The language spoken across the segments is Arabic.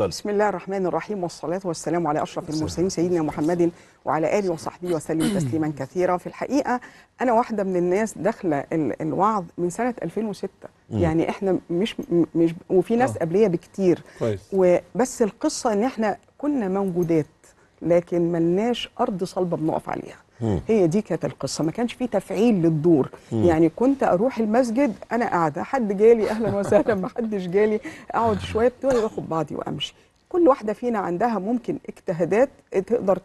اتفضل بسم الله الرحمن الرحيم والصلاة والسلام على أشرف المرسلين سيدنا محمد وعلى آله وصحبه وسلم تسليما كثيرا في الحقيقة أنا واحدة من الناس داخلة الوعظ من سنة 2006 مم. يعني احنا مش مش وفي ناس آه. قبليه بكتير كويس. وبس القصه ان احنا كنا موجودات لكن ملناش ارض صلبه بنقف عليها هي دي كانت القصه ما كانش في تفعيل للدور مم. يعني كنت اروح المسجد انا قاعده حد جالي اهلا وسهلا ما حدش جالي اقعد شويه بتوعي واخد بعضي وامشي كل واحده فينا عندها ممكن اجتهادات تقدر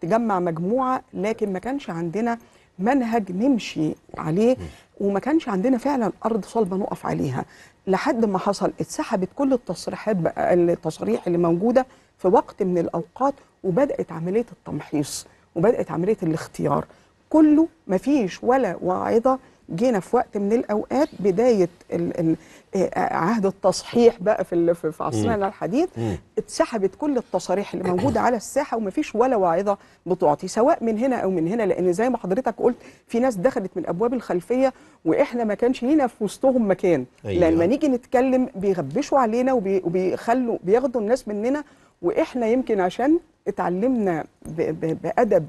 تجمع مجموعه لكن ما كانش عندنا منهج نمشي عليه وما كانش عندنا فعلا ارض صلبه نقف عليها لحد ما حصل اتسحبت كل التصريحات بقى التصاريح اللي موجوده في وقت من الاوقات وبدات عمليه التمحيص وبدات عمليه الاختيار كله مفيش ولا واعظه جينا في وقت من الاوقات بدايه الـ الـ آه، عهد التصحيح بقى في في عصرنا الحديث اتسحبت كل التصاريح اللي موجوده على الساحه ومفيش ولا واعظه بتعطي سواء من هنا او من هنا لان زي ما حضرتك قلت في ناس دخلت من ابواب الخلفيه واحنا ما كانش لينا في وسطهم مكان أيوة. لما نيجي نتكلم بيغبشوا علينا وبيخلوا بياخدوا الناس مننا واحنا يمكن عشان اتعلمنا بأدب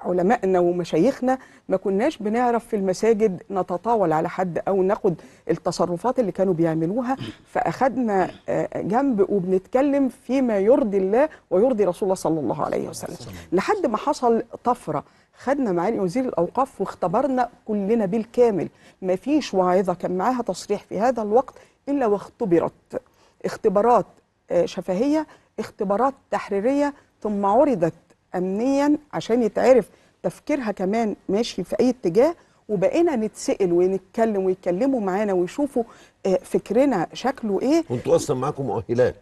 علمائنا ومشايخنا ما كناش بنعرف في المساجد نتطاول على حد او ناخد التصرفات اللي كانوا بيعملوها فاخدنا آه، جنب وبنتكلم فيما يرضي الله ويرضي رسول الله صلى الله عليه وسلم لحد ما حصل طفره خدنا معالي وزير الاوقاف واختبرنا كلنا بالكامل ما فيش واعظه كان معاها تصريح في هذا الوقت الا واختبرت اختبارات آه، شفهيه اختبارات تحريريه ثم عرضت امنيا عشان يتعرف تفكيرها كمان ماشي في اي اتجاه وبقينا نتسال ونتكلم ويتكلموا معانا ويشوفوا آه، فكرنا شكله ايه وانتوا اصلا معاكم مؤهلات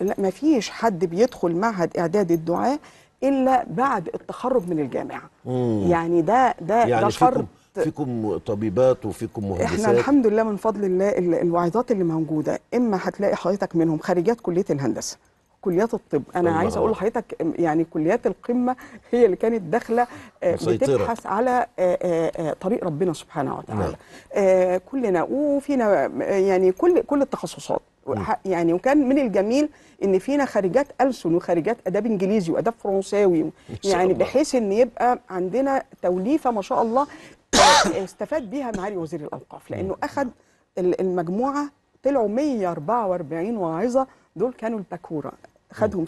لا ما فيش حد بيدخل معهد اعداد الدعاء الا بعد التخرج من الجامعه مم. يعني ده ده يعني ده فرض فيكم طبيبات وفيكم مهندسات احنا الحمد لله من فضل الله الوعظات اللي موجوده اما هتلاقي حضرتك منهم خريجات كليه الهندسه كليات الطب انا عايزه اقول لحضرتك يعني كليات القمه هي اللي كانت داخله آه، بتبحث على آه، آه، طريق ربنا سبحانه وتعالى نعم. كلنا وفينا يعني كل كل التخصصات يعني وكان من الجميل ان فينا خارجات ألسن وخارجات اداب انجليزي واداب فرنساوي يعني بحيث ان يبقى عندنا توليفه ما شاء الله استفاد بيها معالي وزير الاوقاف لانه اخذ المجموعه طلعوا 144 واعظه دول كانوا الباكوره خدهم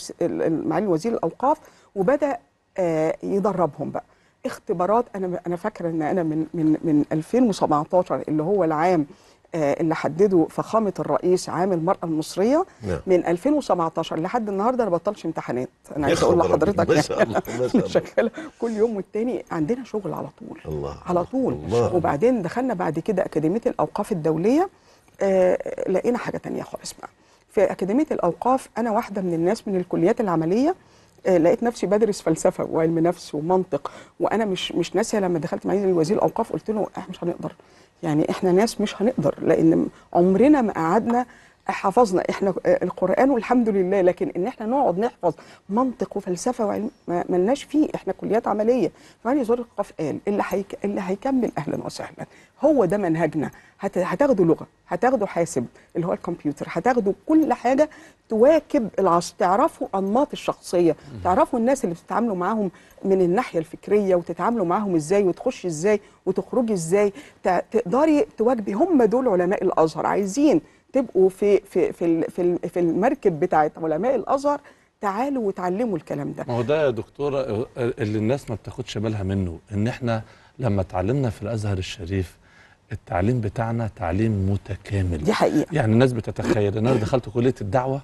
معالي وزير الاوقاف وبدا آه، يدربهم بقى اختبارات انا انا فاكره ان انا من من من 2017 اللي هو العام آه، اللي حدده فخامه الرئيس عام المراه المصريه نعم. من 2017 لحد النهارده انا بطلش امتحانات انا عايز اقول لحضرتك يعني كل يوم والتاني عندنا شغل على طول الله على طول الله وبعدين دخلنا بعد كده اكاديميه الاوقاف الدوليه آه لقينا حاجه تانية خالص بقى في اكاديميه الاوقاف انا واحده من الناس من الكليات العمليه آه، لقيت نفسي بدرس فلسفه وعلم نفس ومنطق وانا مش مش ناسيه لما دخلت معين الوزير الاوقاف قلت له احنا مش هنقدر يعني احنا ناس مش هنقدر لان عمرنا ما قعدنا حفظنا احنا آه، القران والحمد لله لكن ان احنا نقعد نحفظ منطق وفلسفه وعلم ما لناش فيه احنا كليات عمليه فعلي زور القاف قال اللي هيك اللي هيكمل اهلا وسهلا هو ده منهجنا هتاخدوا لغه هتاخدوا حاسب اللي هو الكمبيوتر هتاخدوا كل حاجه تواكب العصر تعرفوا انماط الشخصيه تعرفوا الناس اللي بتتعاملوا معاهم من الناحيه الفكريه وتتعاملوا معاهم ازاي وتخشي ازاي وتخرجي ازاي تقدري تواجبي هم دول علماء الازهر عايزين تبقوا في في في في, في المركب بتاعت علماء الازهر تعالوا وتعلموا الكلام ده ما هو ده يا دكتوره اللي الناس ما بتاخدش بالها منه ان احنا لما اتعلمنا في الازهر الشريف التعليم بتاعنا تعليم متكامل دي حقيقة يعني الناس بتتخيل ان انا دخلت كليه الدعوه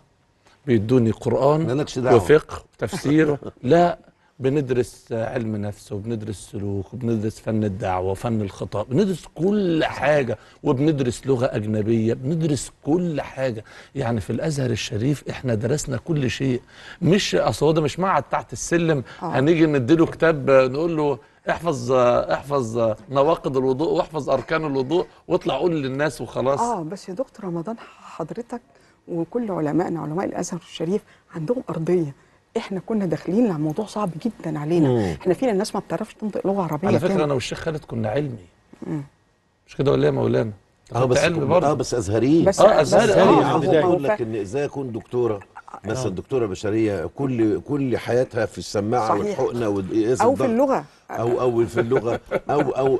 بيدوني قران وفقه وتفسير لا بندرس علم نفس وبندرس سلوك وبندرس فن الدعوة وفن الخطاب بندرس كل حاجة وبندرس لغة أجنبية بندرس كل حاجة يعني في الأزهر الشريف إحنا درسنا كل شيء مش أصل ده مش معهد تحت السلم آه. هنيجي نديله كتاب نقول له احفظ احفظ نواقض الوضوء واحفظ أركان الوضوء واطلع قول للناس وخلاص آه بس يا دكتور رمضان حضرتك وكل علمائنا علماء الأزهر الشريف عندهم أرضية احنا كنا داخلين على موضوع صعب جدا علينا مم. احنا فينا الناس ما بتعرفش تنطق لغه عربيه على فكره كامل. انا والشيخ خالد كنا علمي مم. مش كده ولا يا مولانا اه, آه، بس اه بس ازهريين اه ازهري اه يعني بقول لك ان ازاي اكون دكتوره مثلا آه. الدكتوره بشريه كل كل حياتها في السماعه والحقنه او في اللغه او او في اللغه او او,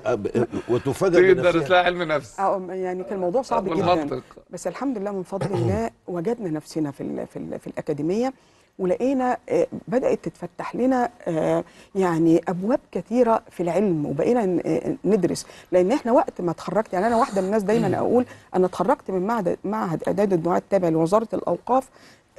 وتفاجئ بنفسها تقدر تلاقي علم نفس أو يعني كان الموضوع صعب جدا بس الحمد لله من فضل الله وجدنا نفسنا في في, في الاكاديميه ولقينا آه، بدات تتفتح لنا آه، يعني ابواب كثيره في العلم وبقينا آه، ندرس لان احنا وقت ما اتخرجت يعني انا واحده من الناس دايما اقول انا اتخرجت من معهد معهد اعداد الدعاه التابع لوزاره الاوقاف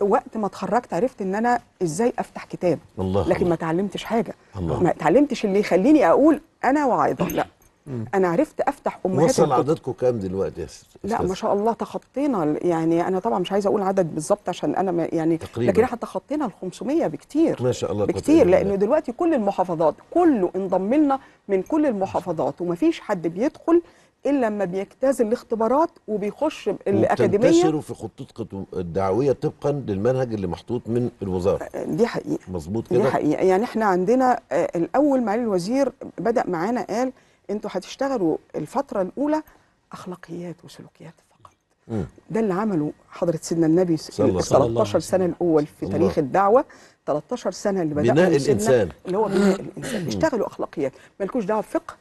وقت ما اتخرجت عرفت ان انا ازاي افتح كتاب الله لكن ما تعلمتش حاجه الله ما تعلمتش اللي يخليني اقول انا واعظه لا مم. انا عرفت افتح امهات وصل عددكم كام دلوقتي يا لا ما شاء الله تخطينا يعني انا طبعا مش عايزه اقول عدد بالظبط عشان انا يعني تقريبا. لكن احنا تخطينا ال 500 بكتير ما شاء الله بكتير لانه دلوقتي كل المحافظات كله انضم لنا من كل المحافظات ومفيش حد بيدخل الا لما بيجتاز الاختبارات وبيخش الاكاديميه وبتنتشروا في خطتكم الدعويه طبقا للمنهج اللي محطوط من الوزاره دي حقيقه مظبوط كده دي حقيقه يعني احنا عندنا الاول معالي الوزير بدا معانا قال انتوا هتشتغلوا الفتره الاولى اخلاقيات وسلوكيات فقط مم. ده اللي عمله حضره سيدنا النبي ال 13 سنه الاول في الله. تاريخ الدعوه 13 سنه اللي بدا بناء الانسان اللي هو بناء الانسان اشتغلوا اخلاقيات مالكوش دعوه بفقه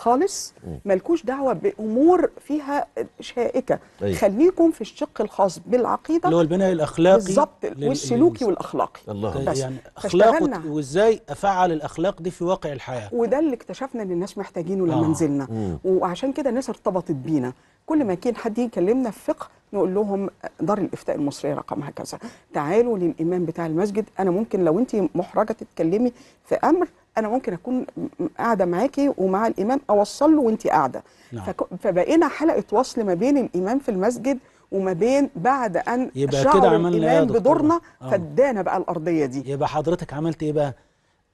خالص ملكوش دعوه بامور فيها شائكه أيه. خليكم في الشق الخاص بالعقيده اللي هو البناء الاخلاقي بالظبط لل... والسلوكي لل... والاخلاقي الله طيب، بس. يعني اخلاق وازاي افعل الاخلاق دي في واقع الحياه وده اللي اكتشفنا ان الناس محتاجينه لما آه. نزلنا وعشان كده الناس ارتبطت بينا كل ما كان حد يكلمنا في فقه نقول لهم دار الافتاء المصريه رقمها كذا تعالوا للامام بتاع المسجد انا ممكن لو انت محرجه تتكلمي في امر انا ممكن اكون قاعده معاكي ومع الامام اوصل له وانت قاعده نعم. فبقينا حلقه وصل ما بين الامام في المسجد وما بين بعد ان يبقى شعر كده عملنا الامام بدورنا آه. فادانا بقى الارضيه دي يبقى حضرتك عملت ايه بقى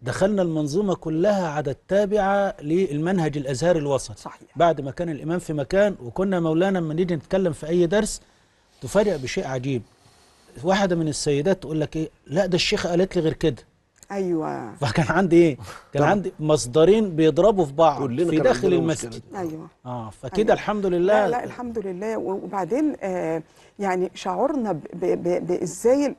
دخلنا المنظومه كلها عدد تابعه للمنهج الازهري الوسط صحيح. بعد ما كان الامام في مكان وكنا مولانا لما نيجي نتكلم في اي درس تفاجئ بشيء عجيب واحده من السيدات تقول لك ايه لا ده الشيخه قالت لي غير كده ايوه فكان عندي ايه كان طبعا. عندي مصدرين بيضربوا في بعض في داخل المسجد ايوه اه فكده أيوة. الحمد لله لا لا الحمد لله وبعدين آه يعني شعرنا بازاي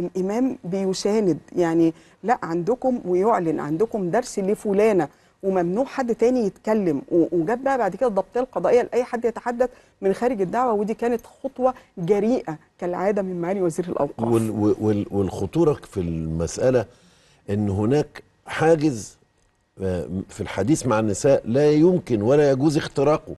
الامام بيساند يعني لا عندكم ويعلن عندكم درس لفلانه وممنوع حد تاني يتكلم وجاب بقى بعد كده الضبطيه القضائيه لاي حد يتحدث من خارج الدعوه ودي كانت خطوه جريئه كالعاده من معالي وزير الاوقاف والخطوره في المساله ان هناك حاجز آه، في الحديث مع النساء لا يمكن ولا يجوز اختراقه